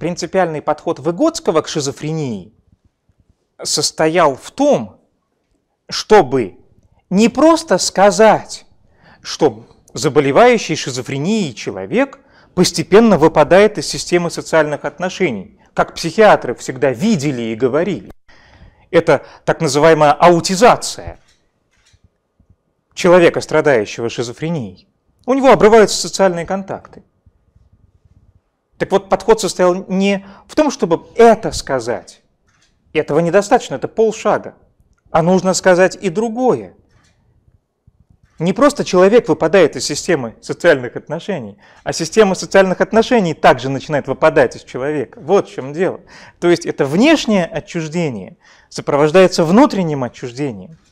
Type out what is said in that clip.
принципиальный подход Выгодского к шизофрении состоял в том, чтобы не просто сказать, что заболевающий шизофренией человек постепенно выпадает из системы социальных отношений, как психиатры всегда видели и говорили. Это так называемая аутизация человека, страдающего шизофренией. У него обрываются социальные контакты. Так вот, подход состоял не в том, чтобы это сказать. Этого недостаточно, это полшага. А нужно сказать и другое. Не просто человек выпадает из системы социальных отношений, а система социальных отношений также начинает выпадать из человека. Вот в чем дело. То есть это внешнее отчуждение сопровождается внутренним отчуждением –